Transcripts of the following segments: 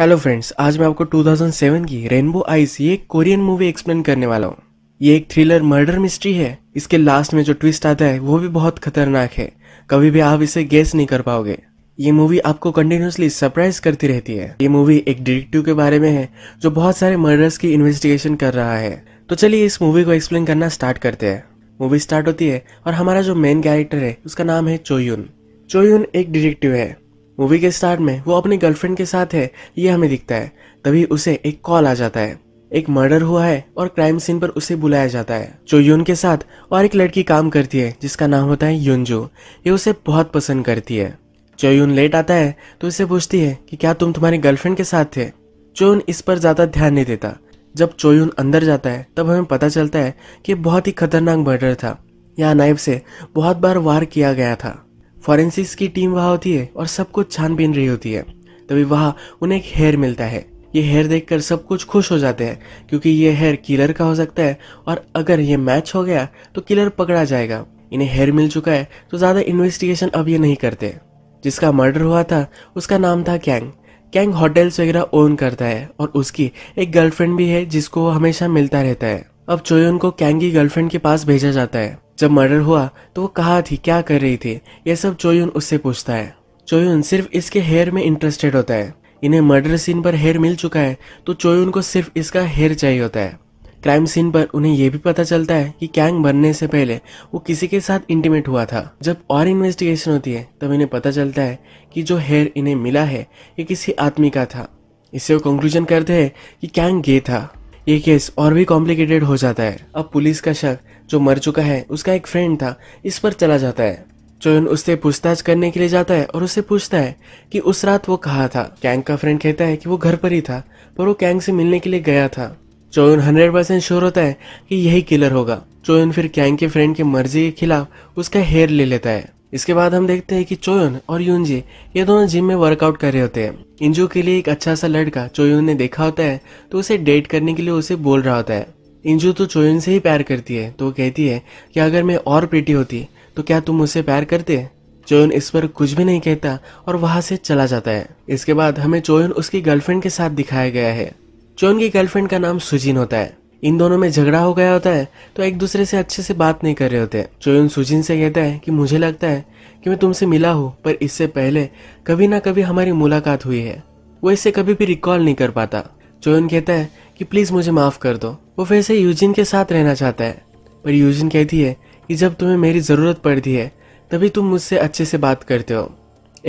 hello friends आज मैं आपको 2007 की रेनबो आइस ये कोरियन मूवी एक्सप्लेन करने वाला हूँ ये एक थ्रिलर मर्डर मिस्ट्री है इसके लास्ट में जो ट्विस्ट आता है वो भी बहुत खतरनाक है कभी भी आप इसे गेस नहीं कर पाओगे ये मूवी आपको कंटिन्यूसली सरप्राइज करती रहती है ये मूवी एक डिटेक्टिव के बारे में है जो बहुत सारे मर्डर्स की इन्वेस्टिगेशन कर रहा है तो चलिए इस मूवी को एक्सप्लेन करना स्टार्ट करते हैं मूवी स्टार्ट होती है और हमारा जो मेन कैरेक्टर है उसका नाम है चोयुन चोयुन एक डिटेक्टिव है मूवी के स्टार्ट में वो अपनी गर्लफ्रेंड के साथ है ये हमें दिखता है तभी उसे एक कॉल आ जाता है एक मर्डर हुआ है और क्राइम सीन पर उसे बुलाया जाता है जो यून के साथ और एक लड़की काम करती है जिसका नाम होता है यूनजो ये उसे बहुत पसंद करती है जो यून लेट आता है तो उसे पूछती है कि क्या तुम तुम्हारी गर्लफ्रेंड के साथ थे चोयुन इस पर ज़्यादा ध्यान नहीं देता जब चोयुन अंदर जाता है तब हमें पता चलता है कि बहुत ही खतरनाक मर्डर था यहाँ नाइफ से बहुत बार वार किया गया था फॉरेंसिक्स की टीम वहाँ होती है और सब कुछ छानबीन रही होती है तभी वहाँ उन्हें एक हेयर मिलता है ये हेयर देखकर सब कुछ खुश हो जाते हैं क्योंकि ये हेयर किलर का हो सकता है और अगर ये मैच हो गया तो किलर पकड़ा जाएगा इन्हें हेयर मिल चुका है तो ज़्यादा इन्वेस्टिगेशन अब ये नहीं करते जिसका मर्डर हुआ था उसका नाम था कैंग कैंग होटल्स वगैरह ओन करता है और उसकी एक गर्लफ्रेंड भी है जिसको वो हमेशा मिलता रहता है अब चोयोन को की गर्लफ्रेंड के पास भेजा जाता है जब मर्डर हुआ तो वो कहा थी क्या कर रही थी यह सब चोयुन उससे पूछता है चोयन सिर्फ इसके हेयर में इंटरेस्टेड होता है इन्हें मर्डर सीन पर हेयर मिल चुका है तो चोयुन को सिर्फ इसका हेयर चाहिए होता है क्राइम सीन पर उन्हें यह भी पता चलता है कि कैंग बनने से पहले वो किसी के साथ इंटीमेट हुआ था जब और इन्वेस्टिगेशन होती है तब इन्हें पता चलता है कि जो हेयर इन्हें मिला है ये किसी आदमी का था इससे वो कंक्लूजन करते हैं कि कैंग गे था ये केस और भी कॉम्प्लिकेटेड हो जाता है अब पुलिस का शक जो मर चुका है उसका एक फ्रेंड था इस पर चला जाता है चोयन उससे पूछताछ करने के लिए जाता है और उससे पूछता है कि उस रात वो कहा था कैंग का फ्रेंड कहता है कि वो घर पर ही था पर वो कैंग से मिलने के लिए गया था चोयन हंड्रेड परसेंट श्योर होता है कि यही किलर होगा चोयन फिर कैंग के फ्रेंड की मर्जी के खिलाफ उसका हेयर ले लेता है इसके बाद हम देखते हैं कि चोयन और यूनजी ये दोनों जिम में वर्कआउट कर रहे होते हैं इंजू के लिए एक अच्छा सा लड़का चोयुन ने देखा होता है तो उसे डेट करने के लिए उसे बोल रहा होता है इंजू तो चोयन से ही प्यार करती है तो वो कहती है कि अगर मैं और पेटी होती तो क्या तुम मुझसे प्यार करते चोयन इस पर कुछ भी नहीं कहता और वहाँ से चला जाता है इसके बाद हमें चोयन उसकी गर्लफ्रेंड के साथ दिखाया गया है चोयन की गर्लफ्रेंड का नाम सुजीन होता है इन दोनों में झगड़ा हो गया होता है तो एक दूसरे से अच्छे से बात नहीं कर रहे होते चोयन सुजिन से कहता है कि मुझे लगता है कि मैं तुमसे मिला हूँ पर इससे पहले कभी ना कभी हमारी मुलाकात हुई है वो इसे कभी भी रिकॉल नहीं कर पाता चोयन कहता है कि प्लीज़ मुझे माफ़ कर दो वो फिर से यूजिन के साथ रहना चाहता है पर यूजिन कहती है कि जब तुम्हें मेरी ज़रूरत पड़ती है तभी तुम मुझसे अच्छे से बात करते हो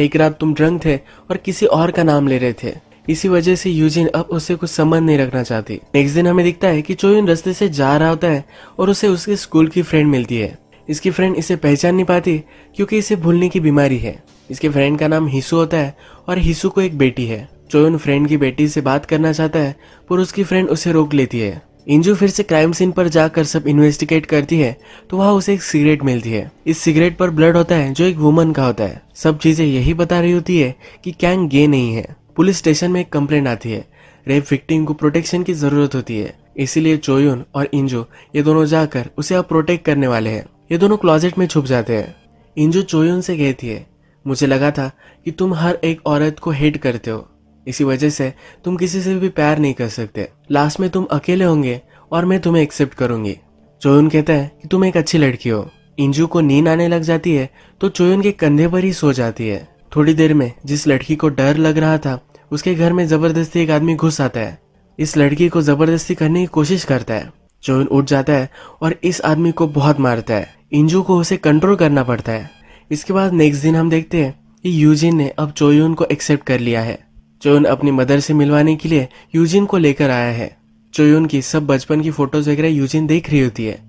एक रात तुम ड्रंक थे और किसी और का नाम ले रहे थे इसी वजह से यूजिन अब उसे कुछ संबंध नहीं रखना चाहती नेक्स्ट दिन हमें दिखता है कि चोयिन रस्ते से जा रहा होता है और उसे उसके स्कूल की फ्रेंड मिलती है इसकी फ्रेंड इसे पहचान नहीं पाती क्योंकि इसे भूलने की बीमारी है इसके फ्रेंड का नाम हिसू होता है और हिसू को एक बेटी है चोयन फ्रेंड की बेटी से बात करना चाहता है पर उसकी फ्रेंड उसे रोक लेती है इंजू फिर से क्राइम सीन पर जाकर सब इन्वेस्टिगेट करती है तो वहाँ उसे एक सिगरेट मिलती है इस सिगरेट पर ब्लड होता है जो एक वुमन का होता है सब चीजें यही बता रही होती है कि कैंग गे नहीं है पुलिस स्टेशन में एक कंप्लेंट आती है रेप विक्टिम को प्रोटेक्शन की जरूरत होती है इसीलिए चोयुन और इंजो ये दोनों जाकर उसे अब प्रोटेक्ट करने वाले है ये दोनों क्लॉजेट में छुप जाते हैं इंजो चोयुन से कहती है मुझे लगा था कि तुम हर एक औरत को हेट करते हो इसी वजह से तुम किसी से भी प्यार नहीं कर सकते लास्ट में तुम अकेले होंगे और मैं तुम्हें एक्सेप्ट करूंगी चोयुन कहता है कि तुम एक अच्छी लड़की हो इंजू को नींद आने लग जाती है तो चोयुन के कंधे पर ही सो जाती है थोड़ी देर में जिस लड़की को डर लग रहा था उसके घर में जबरदस्ती एक आदमी घुस आता है इस लड़की को जबरदस्ती करने की कोशिश करता है जोन उठ जाता है और इस आदमी को बहुत मारता है इंजू को उसे कंट्रोल करना पड़ता है इसके बाद नेक्स्ट दिन हम देखते हैं कि यूजिन ने अब चोयून को एक्सेप्ट कर लिया है चोयून अपनी मदर से मिलवाने के लिए यूजिन को लेकर आया है चोयून की सब बचपन की फोटोज वगैरह यूजिन देख रही होती है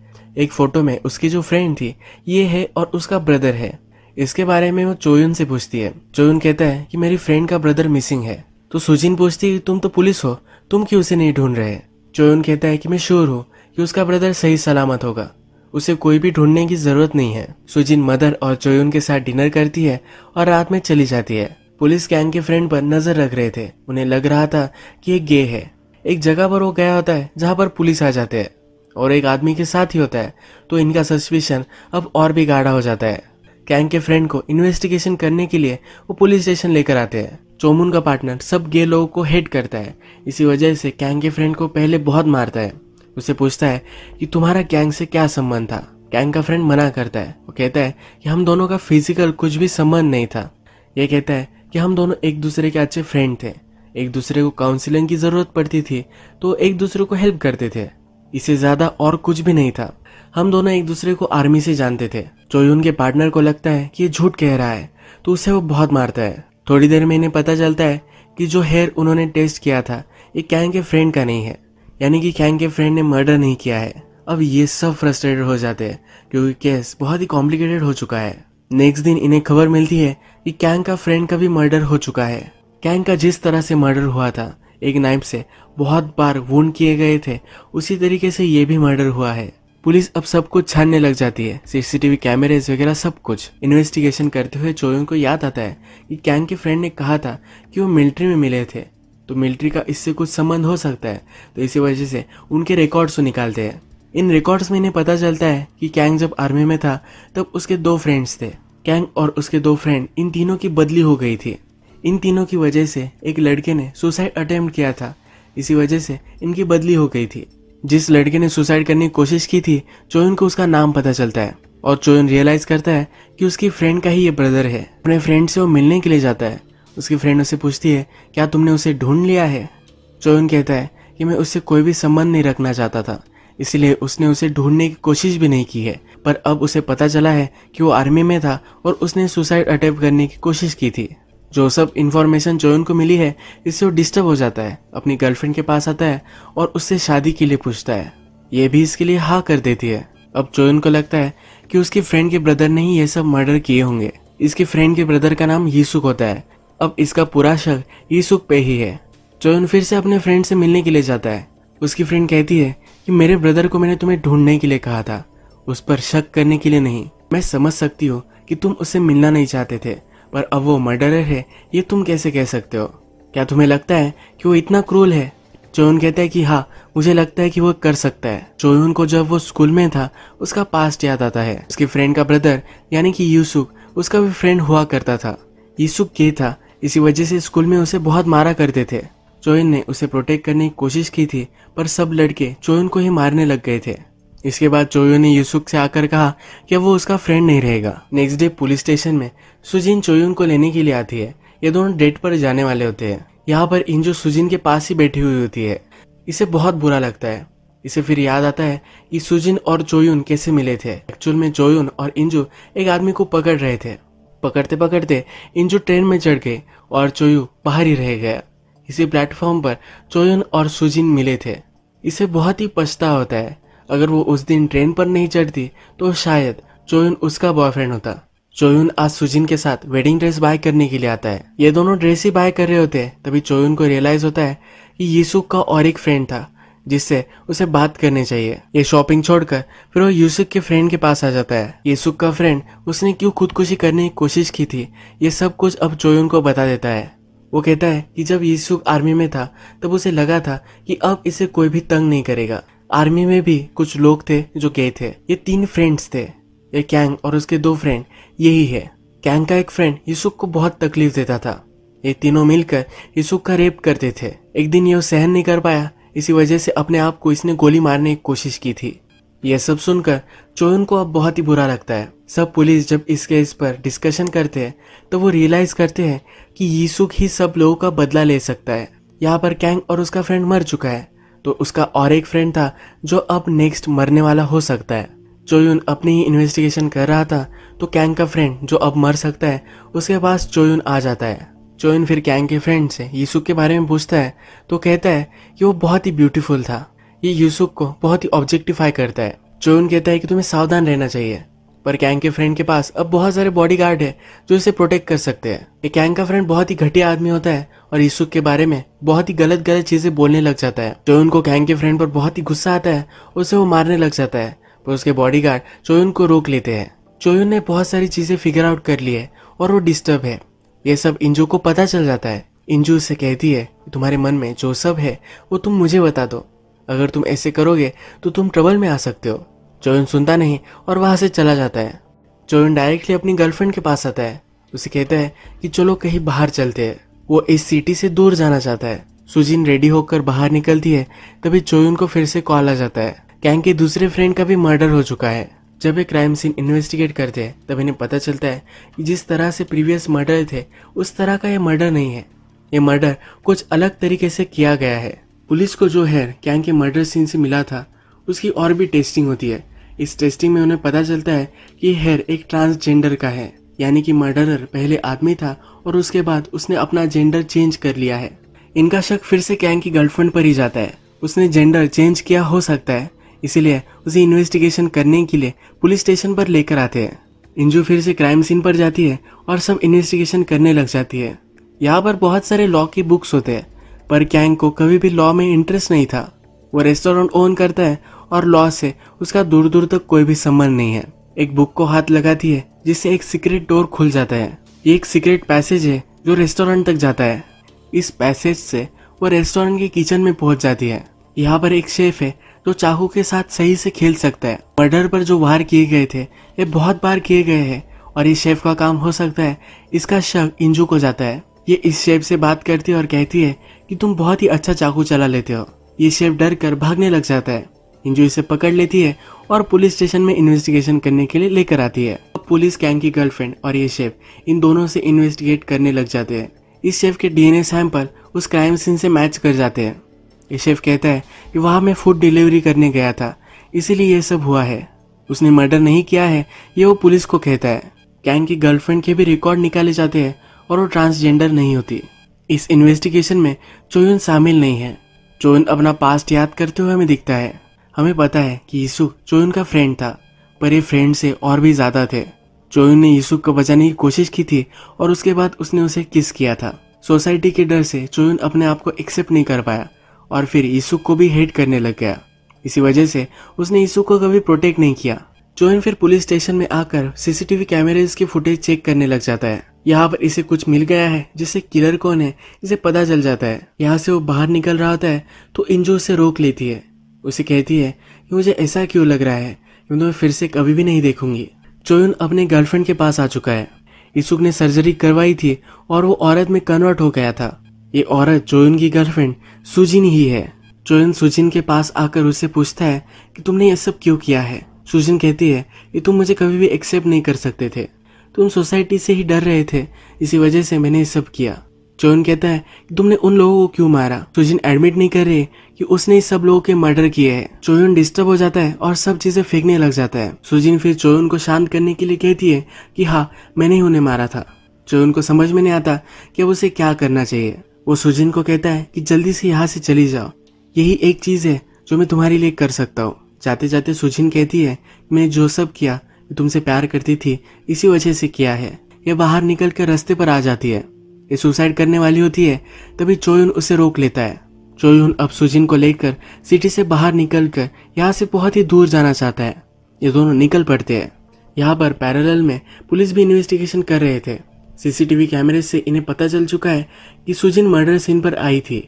एक फोटो में उसकी जो फ्रेंड थी ये है और उसका ब्रदर है इसके बारे में वो चोयुन से पूछती है चोयुन कहता है कि मेरी फ्रेंड का ब्रदर मिसिंग है तो सुजिन पूछती है तुम तो पुलिस हो तुम क्यों उसे नहीं ढूंढ रहे चोयुन कहता है कि मैं श्योर हूँ कि उसका ब्रदर सही सलामत होगा उसे कोई भी ढूंढने की जरूरत नहीं है सुजिन मदर और चोयुन के साथ डिनर करती है और रात में चली जाती है पुलिस गैंग के फ्रेंड पर नजर रख रहे थे उन्हें लग रहा था कि एक गे है एक जगह पर वो गया होता है जहाँ पर पुलिस आ जाते हैं और एक आदमी के साथ ही होता है तो इनका सस्पिशन अब और भी गाढ़ा हो जाता है कैंग के फ्रेंड को इन्वेस्टिगेशन करने के लिए वो पुलिस स्टेशन लेकर आते हैं चोमुन का पार्टनर सब गे लोगों को हेट करता है इसी वजह से कैंग के फ्रेंड को पहले बहुत मारता है उसे पूछता है कि तुम्हारा कैंग से क्या संबंध था कैंग का फ्रेंड मना करता है वो कहता है कि हम दोनों का फिजिकल कुछ भी संबंध नहीं था ये कहता है कि हम दोनों एक दूसरे के अच्छे फ्रेंड थे एक दूसरे को काउंसिलिंग की ज़रूरत पड़ती थी तो एक दूसरे को हेल्प करते थे इससे ज़्यादा और कुछ भी नहीं था हम दोनों एक दूसरे को आर्मी से जानते थे चोयून के पार्टनर को लगता है कि ये झूठ कह रहा है तो उसे वो बहुत मारता है थोड़ी देर में इन्हें पता चलता है कि जो हेयर उन्होंने टेस्ट किया था ये कैंग के फ्रेंड का नहीं है यानी कि कैंग के फ्रेंड ने मर्डर नहीं किया है अब ये सब फ्रस्ट्रेटेड हो जाते हैं क्योंकि केस बहुत ही कॉम्प्लिकेटेड हो चुका है नेक्स्ट दिन इन्हें खबर मिलती है कि कैंग का फ्रेंड का भी मर्डर हो चुका है कैंग का जिस तरह से मर्डर हुआ था एक नाइफ से बहुत बार वून किए गए थे उसी तरीके से ये भी मर्डर हुआ है पुलिस अब सब कुछ छानने लग जाती है सीसीटीवी कैमरेज वगैरह सब कुछ इन्वेस्टिगेशन करते हुए चोयोंग को याद आता है कि कैंग के फ्रेंड ने कहा था कि वो मिलिट्री में मिले थे तो मिलिट्री का इससे कुछ संबंध हो सकता है तो इसी वजह से उनके रिकॉर्ड्स को निकालते हैं इन रिकॉर्ड्स में इन्हें पता चलता है कि कैंग जब आर्मी में था तब उसके दो फ्रेंड्स थे कैंग और उसके दो फ्रेंड इन तीनों की बदली हो गई थी इन तीनों की वजह से एक लड़के ने सुसाइड अटेम्प्ट किया था इसी वजह से इनकी बदली हो गई थी जिस लड़के ने सुसाइड करने की कोशिश की थी चोयन को उसका नाम पता चलता है और चोयन रियलाइज करता है कि उसकी फ्रेंड का ही ये ब्रदर है अपने फ्रेंड से वो मिलने के लिए जाता है उसकी फ्रेंड उसे पूछती है क्या तुमने उसे ढूंढ लिया है चोयन कहता है कि मैं उससे कोई भी संबंध नहीं रखना चाहता था इसलिए उसने उसे ढूंढने की कोशिश भी नहीं की है पर अब उसे पता चला है कि वो आर्मी में था और उसने सुसाइड अटैम्प्ट करने की कोशिश की थी जो सब इन्फॉर्मेशन जोन को मिली है इससे वो डिस्टर्ब हो जाता है अपनी गर्लफ्रेंड के पास आता है और उससे शादी के लिए पूछता है ये भी इसके लिए हा कर देती है अब जोयन को लगता है कि उसके फ्रेंड के ब्रदर ने ही ये सब मर्डर किए होंगे इसके फ्रेंड के ब्रदर का नाम यीसुक होता है अब इसका पूरा शक यीसुक पे ही है जोयन फिर से अपने फ्रेंड से मिलने के लिए जाता है उसकी फ्रेंड कहती है कि मेरे ब्रदर को मैंने तुम्हें ढूंढने के लिए कहा था उस पर शक करने के लिए नहीं मैं समझ सकती हूँ कि तुम उससे मिलना नहीं चाहते थे पर अब वो मर्डरर है ये तुम कैसे कह सकते हो क्या तुम्हें लगता है कि वो इतना क्रूल है चोयन कहता है कि हाँ मुझे लगता है कि वो कर सकता है चोयन को जब वो स्कूल में था उसका पास्ट याद आता है उसके फ्रेंड का ब्रदर यानी कि यूसुफ उसका भी फ्रेंड हुआ करता था यूसुफ के था इसी वजह से स्कूल में उसे बहुत मारा करते थे चोयन ने उसे प्रोटेक्ट करने की कोशिश की थी पर सब लड़के चोयन को ही मारने लग गए थे इसके बाद चोयू ने यूसुक से आकर कहा कि वो उसका फ्रेंड नहीं रहेगा नेक्स्ट डे पुलिस स्टेशन में सुजिन चोयुन को लेने के लिए आती है ये दोनों डेट पर जाने वाले होते हैं यहाँ पर इंजो सुजिन के पास ही बैठी हुई होती है इसे बहुत बुरा लगता है इसे फिर याद आता है कि सुजिन और चोयुन कैसे मिले थे एक्चुअल में चोयून और इंजू एक आदमी को पकड़ रहे थे पकड़ते पकड़ते इंजू ट्रेन में चढ़ गए और चोयू बाहर ही रह गया इसी प्लेटफॉर्म पर चोयुन और सुजिन मिले थे इसे बहुत ही पछता होता है अगर वो उस दिन ट्रेन पर नहीं चढ़ती तो शायद चोयुन उसका बॉयफ्रेंड होता चोयुन आज सुजिन के साथ वेडिंग ड्रेस बाय करने के लिए आता है ये दोनों ड्रेस ही बाय कर रहे होते हैं तभी चोयुन को रियलाइज होता है कि यूसुक का और एक फ्रेंड था जिससे उसे बात करनी चाहिए ये शॉपिंग छोड़कर फिर वो यूसुक के फ्रेंड के पास आ जाता है यूसुक का फ्रेंड उसने क्यों खुदकुशी करने की कोशिश की थी ये सब कुछ अब चोयुन को बता देता है वो कहता है कि जब यूसुक आर्मी में था तब उसे लगा था कि अब इसे कोई भी तंग नहीं करेगा आर्मी में भी कुछ लोग थे जो गए थे ये तीन फ्रेंड्स थे ये कैंग और उसके दो फ्रेंड यही है कैंग का एक फ्रेंड यूसुफ को बहुत तकलीफ देता था ये तीनों मिलकर यूसुफ का रेप करते थे एक दिन यह सहन नहीं कर पाया इसी वजह से अपने आप को इसने गोली मारने की कोशिश की थी यह सब सुनकर चोयन को अब बहुत ही बुरा लगता है सब पुलिस जब इस केस पर डिस्कशन करते हैं तो वो रियलाइज करते हैं कि यीसुक ही सब लोगों का बदला ले सकता है यहाँ पर कैंग और उसका फ्रेंड मर चुका है तो उसका और एक फ्रेंड था जो अब नेक्स्ट मरने वाला हो सकता है चोयुन अपनी ही इन्वेस्टिगेशन कर रहा था तो कैंग का फ्रेंड जो अब मर सकता है उसके पास चोयुन आ जाता है चोयुन फिर कैंग के फ्रेंड से यूसुक के बारे में पूछता है तो कहता है कि वो बहुत ही ब्यूटीफुल था ये यूसुक को बहुत ही ऑब्जेक्टिफाई करता है चोयुन कहता है कि तुम्हें सावधान रहना चाहिए पर कैंग के फ्रेंड के पास अब बहुत सारे बॉडीगार्ड है जो इसे प्रोटेक्ट कर सकते हैं ये कैंग का फ्रेंड बहुत ही घटिया आदमी होता है और ईसुक के बारे में बहुत ही गलत गलत चीजें बोलने लग जाता है जो उनको कैंग के फ्रेंड पर बहुत ही गुस्सा आता है उसे वो मारने लग जाता है पर उसके बॉडीगार्ड चोयुन को रोक लेते हैं चोयुन ने बहुत सारी चीजें फिगर आउट कर ली है और वो डिस्टर्ब है ये सब इंजू को पता चल जाता है इंजू उससे कहती है तुम्हारे मन में जो सब है वो तुम मुझे बता दो अगर तुम ऐसे करोगे तो तुम ट्रबल में आ सकते हो चोयुन सुनता नहीं और वहां से चला जाता है चोयुन डायरेक्टली अपनी गर्लफ्रेंड के पास आता है उसे कहता है कि चलो कहीं बाहर चलते हैं वो इस सिटी से दूर जाना चाहता है सुजिन रेडी होकर बाहर निकलती है तभी चोयुन को फिर से कॉल आ जाता है कैंग के दूसरे फ्रेंड का भी मर्डर हो चुका है जब ये क्राइम सीन इन्वेस्टिगेट करते हैं तब इन्हें पता चलता है कि जिस तरह से प्रीवियस मर्डर थे उस तरह का ये मर्डर नहीं है ये मर्डर कुछ अलग तरीके से किया गया है पुलिस को जो है कैंग के मर्डर सीन से मिला था उसकी और भी टेस्टिंग होती है इस टेस्टिंग में उन्हें पता चलता है कि हेयर एक ट्रांसजेंडर का है यानी कि मर्डरर पहले आदमी था और उसके बाद उसने अपना जेंडर चेंज कर लिया है इनका शक फिर से कैंग की गर्लफ्रेंड पर ही जाता है उसने जेंडर चेंज किया हो सकता है इसीलिए उसे इन्वेस्टिगेशन करने के लिए पुलिस स्टेशन पर लेकर आते हैं इंजू फिर से क्राइम सीन पर जाती है और सब इन्वेस्टिगेशन करने लग जाती है यहाँ पर बहुत सारे लॉ की बुक्स होते हैं पर कैंग को कभी भी लॉ में इंटरेस्ट नहीं था वो रेस्टोरेंट ओन करता है और लॉ से उसका दूर दूर तक कोई भी संबंध नहीं है एक बुक को हाथ लगाती है जिससे एक सीक्रेट डोर खुल जाता है ये एक सीक्रेट पैसेज है जो रेस्टोरेंट तक जाता है इस पैसेज से वो रेस्टोरेंट के किचन में पहुंच जाती है यहाँ पर एक शेफ है जो चाकू के साथ सही से खेल सकता है मर्डर पर जो वार किए गए थे ये बहुत बार किए गए हैं और ये शेफ का काम हो सकता है इसका शक इंजू को जाता है ये इस शेफ से बात करती है और कहती है कि तुम बहुत ही अच्छा चाकू चला लेते हो ये शेफ डर कर भागने लग जाता है इंजू इसे पकड़ लेती है और पुलिस स्टेशन में इन्वेस्टिगेशन करने के लिए लेकर आती है पुलिस कैंग की गर्लफ्रेंड और ये शेफ इन दोनों से इन्वेस्टिगेट करने लग जाते हैं इस शेफ के डीएनए सैंपल उस क्राइम सीन से मैच कर जाते हैं ये शेफ कहता है कि वहाँ मैं फूड डिलीवरी करने गया था इसीलिए यह सब हुआ है उसने मर्डर नहीं किया है ये वो पुलिस को कहता है कैंग की गर्लफ्रेंड के भी रिकॉर्ड निकाले जाते हैं और वो ट्रांसजेंडर नहीं होती इस इन्वेस्टिगेशन में चोयन शामिल नहीं है चोन अपना पास्ट याद करते हुए हमें दिखता है हमें पता है कि यीशु चोयन का फ्रेंड था पर ये फ्रेंड से और भी ज़्यादा थे चोयन ने यीशु को बचाने की कोशिश की थी और उसके बाद उसने उसे किस किया था सोसाइटी के डर से चोयन अपने आप को एक्सेप्ट नहीं कर पाया और फिर यीशु को भी हेट करने लग गया इसी वजह से उसने यीशु को कभी प्रोटेक्ट नहीं किया चोन फिर पुलिस स्टेशन में आकर सीसीटीवी कैमरेज की फुटेज चेक करने लग जाता है यहाँ पर इसे कुछ मिल गया है जिससे किलर कौन है इसे पता चल जाता है यहाँ से वो बाहर निकल रहा होता है तो इंजो उसे रोक लेती है उसे कहती है कि मुझे ऐसा क्यों लग रहा है क्योंकि मैं फिर से कभी भी नहीं देखूंगी चोयुन अपने गर्लफ्रेंड के पास आ चुका है इसुक ने सर्जरी करवाई थी और वो औरत में कन्वर्ट हो गया था ये औरत चोयुन की गर्लफ्रेंड सुजिन ही है चोयुन सुजिन के पास आकर उससे पूछता है कि तुमने ये सब क्यों किया है सुजिन कहती है कि तुम मुझे कभी भी एक्सेप्ट नहीं कर सकते थे तुम तो सोसाइटी से ही डर रहे थे इसी वजह से मैंने ये सब किया चोन कहता है कि तुमने उन लोगों को क्यों मारा सुजिन एडमिट नहीं कर रहे कि उसने सब लोगों के मर्डर किए हैं चोयन डिस्टर्ब हो जाता है और सब चीजें फेंकने लग जाता है सुजिन फिर चोयन को शांत करने के लिए कहती है कि हाँ मैंने ही उन्हें मारा था चोयन को समझ में नहीं आता कि अब उसे क्या करना चाहिए वो सुजिन को कहता है कि जल्दी से यहाँ से चली जाओ यही एक चीज है जो मैं तुम्हारे लिए कर सकता हूँ जाते जाते सुजिन कहती है मैंने जो सब किया तुमसे प्यार करती थी इसी वजह से किया है यह बाहर निकल कर रस्ते पर आ जाती है ये सुसाइड करने वाली होती है तभी चोयुन उसे रोक लेता है चोयुन अब सुजिन को लेकर सिटी से बाहर निकल कर यहाँ से बहुत ही दूर जाना चाहता है ये दोनों निकल पड़ते हैं यहाँ पर पैरेलल में पुलिस भी इन्वेस्टिगेशन कर रहे थे सीसीटीवी कैमरे से इन्हें पता चल चुका है कि सुजिन मर्डर सीन पर आई थी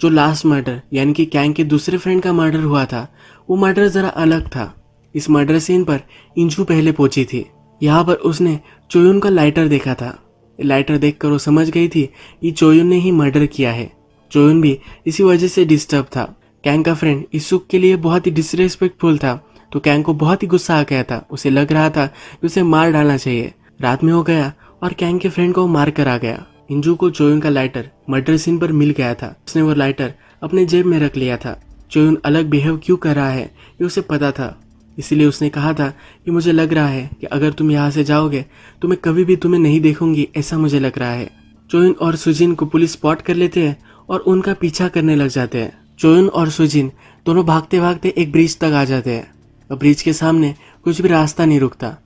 जो लास्ट मर्डर यानी कि कैंग के दूसरे फ्रेंड का मर्डर हुआ था वो मर्डर ज़रा अलग था इस मर्डर सीन पर इंजू पहले पहुंची थी यहाँ पर उसने चोयुन का लाइटर देखा था लाइटर देखकर वो समझ गई थी कि चोयुन ने ही मर्डर किया है चोयुन भी इसी वजह से डिस्टर्ब था कैंग का फ्रेंड इस सुख के लिए बहुत ही डिसरेस्पेक्टफुल था तो कैंग को बहुत ही गुस्सा आ गया था उसे लग रहा था कि उसे मार डालना चाहिए रात में हो गया और कैंग के फ्रेंड को मार कर आ गया इंजू को चोयुन का लाइटर मर्डर सीन पर मिल गया था उसने वो लाइटर अपने जेब में रख लिया था चोयुन अलग बिहेव क्यों कर रहा है ये उसे पता था इसलिए उसने कहा था कि मुझे लग रहा है कि अगर तुम यहाँ से जाओगे तो मैं कभी भी तुम्हें नहीं देखूंगी ऐसा मुझे लग रहा है चोयन और सुजिन को पुलिस स्पॉट कर लेते हैं और उनका पीछा करने लग जाते हैं चोयन और सुजिन दोनों भागते भागते एक ब्रिज तक आ जाते हैं और ब्रिज के सामने कुछ भी रास्ता नहीं रुकता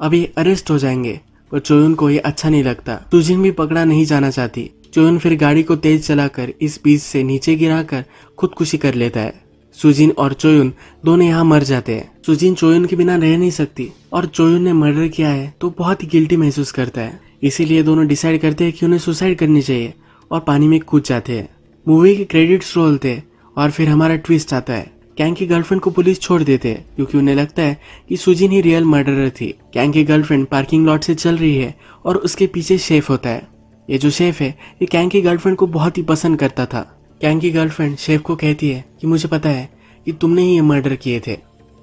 अब ये अरेस्ट हो जाएंगे पर चोयन को ये अच्छा नहीं लगता सुजिन भी पकड़ा नहीं जाना चाहती चोयन फिर गाड़ी को तेज चलाकर इस बीच से नीचे गिराकर खुदकुशी कर लेता है सुजिन और चोयुन दोनों यहाँ मर जाते हैं सुजिन चोयुन के बिना रह नहीं सकती और चोयुन ने मर्डर किया है तो बहुत ही गिल्टी महसूस करता है इसीलिए दोनों डिसाइड करते हैं कि उन्हें सुसाइड करनी चाहिए और पानी में कूद जाते हैं मूवी के क्रेडिट्स रोल थे और फिर हमारा ट्विस्ट आता है कैंग की गर्लफ्रेंड को पुलिस छोड़ देते हैं क्योंकि उन्हें लगता है कि सुजिन ही रियल मर्डरर थी कैंग की गर्लफ्रेंड पार्किंग लॉट से चल रही है और उसके पीछे शेफ होता है ये जो शेफ है ये कैंग की गर्लफ्रेंड को बहुत ही पसंद करता था कैंग की गर्लफ्रेंड शेफ को कहती है कि मुझे पता है कि तुमने ही ये मर्डर किए थे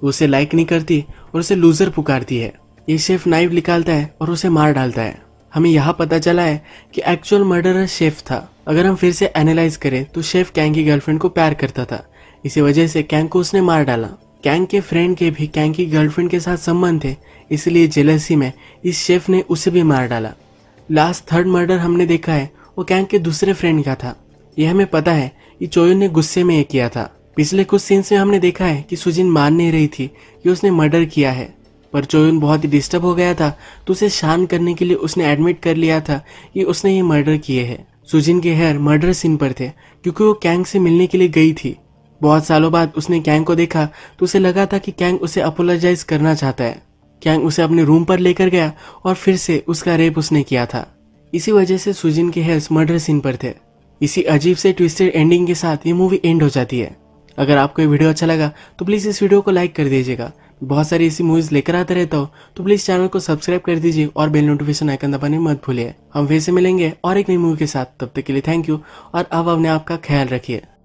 उसे लाइक नहीं करती और उसे लूजर पुकारती है ये शेफ नाइफ निकालता है और उसे मार डालता है हमें यहाँ पता चला है कि एक्चुअल मर्डरर शेफ था अगर हम फिर से एनालाइज करें तो शेफ कैंग की गर्लफ्रेंड को प्यार करता था इसी वजह से कैंग को उसने मार डाला कैंग के फ्रेंड के भी कैंग की गर्लफ्रेंड के साथ संबंध थे इसलिए जेलसी में इस शेफ ने उसे भी मार डाला लास्ट थर्ड मर्डर हमने देखा है वो कैंग के दूसरे फ्रेंड का था यह हमें पता है कि चोयुन ने गुस्से में यह किया था पिछले कुछ सीन्स में हमने देखा है कि सुजिन मान नहीं रही थी कि उसने मर्डर किया है पर चोयुन बहुत ही डिस्टर्ब हो गया था तो उसे शांत करने के लिए उसने एडमिट कर लिया था कि उसने ये मर्डर किए है सुजिन के हेयर मर्डर सीन पर थे क्योंकि वो कैंग से मिलने के लिए गई थी बहुत सालों बाद उसने कैंग को देखा तो उसे लगा था कि कैंग उसे अपोलोजाइज करना चाहता है कैंग उसे अपने रूम पर लेकर गया और फिर से उसका रेप उसने किया था इसी वजह से सुजिन के हेयर मर्डर सीन पर थे इसी अजीब से ट्विस्टेड एंडिंग के साथ ये मूवी एंड हो जाती है अगर आपको ये वीडियो अच्छा लगा तो प्लीज़ इस वीडियो को लाइक कर दीजिएगा बहुत सारी ऐसी मूवीज़ लेकर आते रहता हो तो प्लीज़ चैनल को सब्सक्राइब कर दीजिए और बेल नोटिफिकेशन आइकन दबाने मत भूलिए हम वैसे मिलेंगे और एक नई मूवी के साथ तब तक के लिए थैंक यू और अब अपने आपका ख्याल रखिए